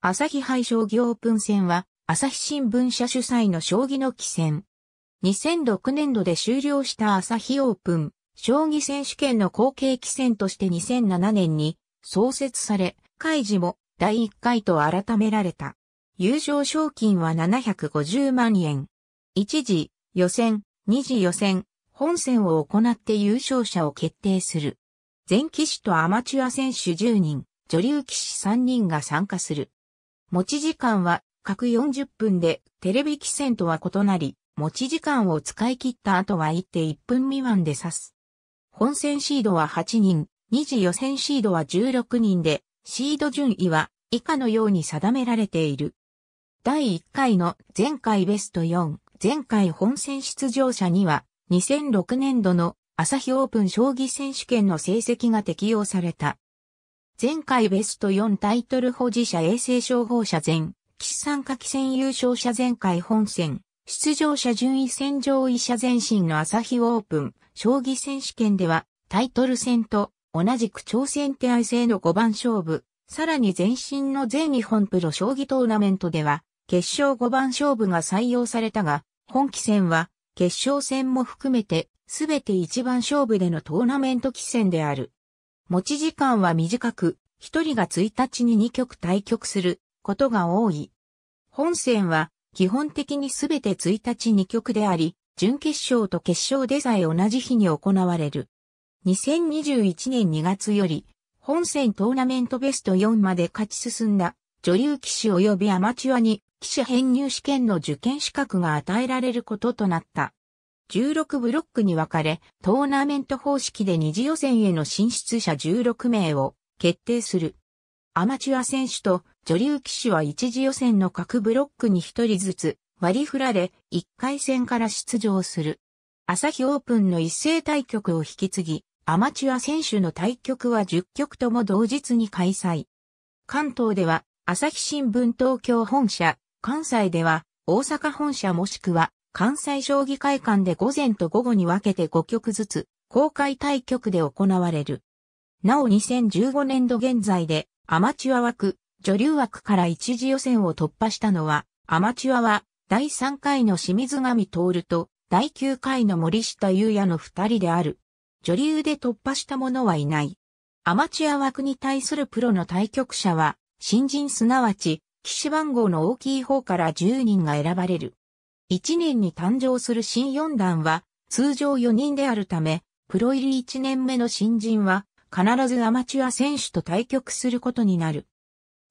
朝日杯将棋オープン戦は、朝日新聞社主催の将棋の棋戦。2006年度で終了した朝日オープン、将棋選手権の後継棋戦として2007年に創設され、開示も第1回と改められた。優勝賞金は750万円。一時、予選、二次予選、本戦を行って優勝者を決定する。全棋士とアマチュア選手10人、女流棋士3人が参加する。持ち時間は各40分でテレビ棋戦とは異なり、持ち時間を使い切った後は1手1分未満で指す。本戦シードは8人、2次予選シードは16人で、シード順位は以下のように定められている。第1回の前回ベスト4、前回本戦出場者には、2006年度の朝日オープン将棋選手権の成績が適用された。前回ベスト4タイトル保持者衛星消防者前、岸参加期戦優勝者前回本戦、出場者順位戦上位者前進の朝日オープン、将棋選手権では、タイトル戦と同じく挑戦手合制の5番勝負、さらに前身の全日本プロ将棋トーナメントでは、決勝5番勝負が採用されたが、本期戦は、決勝戦も含めて、すべて1番勝負でのトーナメント期戦である。持ち時間は短く、一人が1日に2局対局することが多い。本戦は基本的にすべて1日2局であり、準決勝と決勝でさえ同じ日に行われる。2021年2月より、本戦トーナメントベスト4まで勝ち進んだ女流騎士及びアマチュアに騎士編入試験の受験資格が与えられることとなった。16ブロックに分かれ、トーナメント方式で二次予選への進出者16名を決定する。アマチュア選手と女流騎士は一次予選の各ブロックに一人ずつ割り振られ、1回戦から出場する。朝日オープンの一斉対局を引き継ぎ、アマチュア選手の対局は10局とも同日に開催。関東では、朝日新聞東京本社、関西では、大阪本社もしくは、関西将棋会館で午前と午後に分けて5局ずつ、公開対局で行われる。なお2015年度現在で、アマチュア枠、女流枠から一次予選を突破したのは、アマチュアは、第3回の清水上徹と、第9回の森下優也の2人である。女流で突破した者はいない。アマチュア枠に対するプロの対局者は、新人すなわち、騎士番号の大きい方から10人が選ばれる。1年に誕生する新四段は通常4人であるため、プロ入り1年目の新人は必ずアマチュア選手と対局することになる。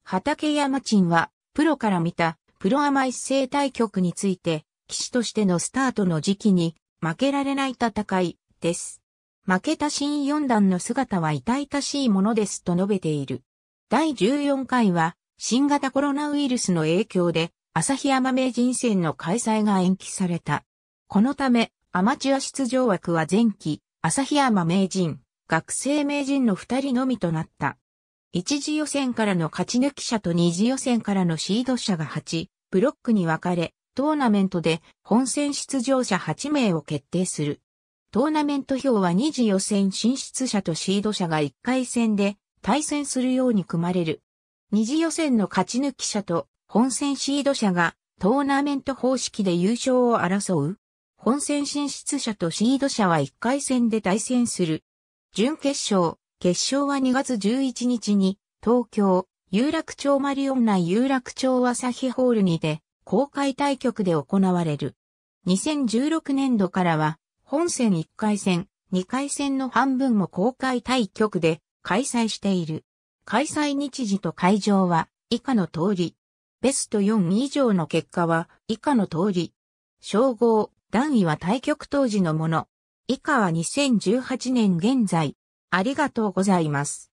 畠山鎮はプロから見たプロアマ一斉対局について、騎士としてのスタートの時期に負けられない戦いです。負けた新四段の姿は痛々しいものですと述べている。第14回は新型コロナウイルスの影響で旭山名人戦の開催が延期された。このため、アマチュア出場枠は前期、旭山名人、学生名人の二人のみとなった。一次予選からの勝ち抜き者と二次予選からのシード者が8、ブロックに分かれ、トーナメントで本戦出場者8名を決定する。トーナメント表は2次予選進出者とシード者が1回戦で対戦するように組まれる。2次予選の勝ち抜き者と本戦シード者がトーナメント方式で優勝を争う。本戦進出者とシード者は1回戦で対戦する。準決勝、決勝は2月11日に、東京、有楽町マリオン内有楽町朝日ホールにて、公開対局で行われる。2016年度からは、本戦1回戦、2回戦の半分も公開対局で開催している。開催日時と会場は、以下の通り。ベスト4以上の結果は以下の通り。称号、段位は対局当時のもの。以下は2018年現在。ありがとうございます。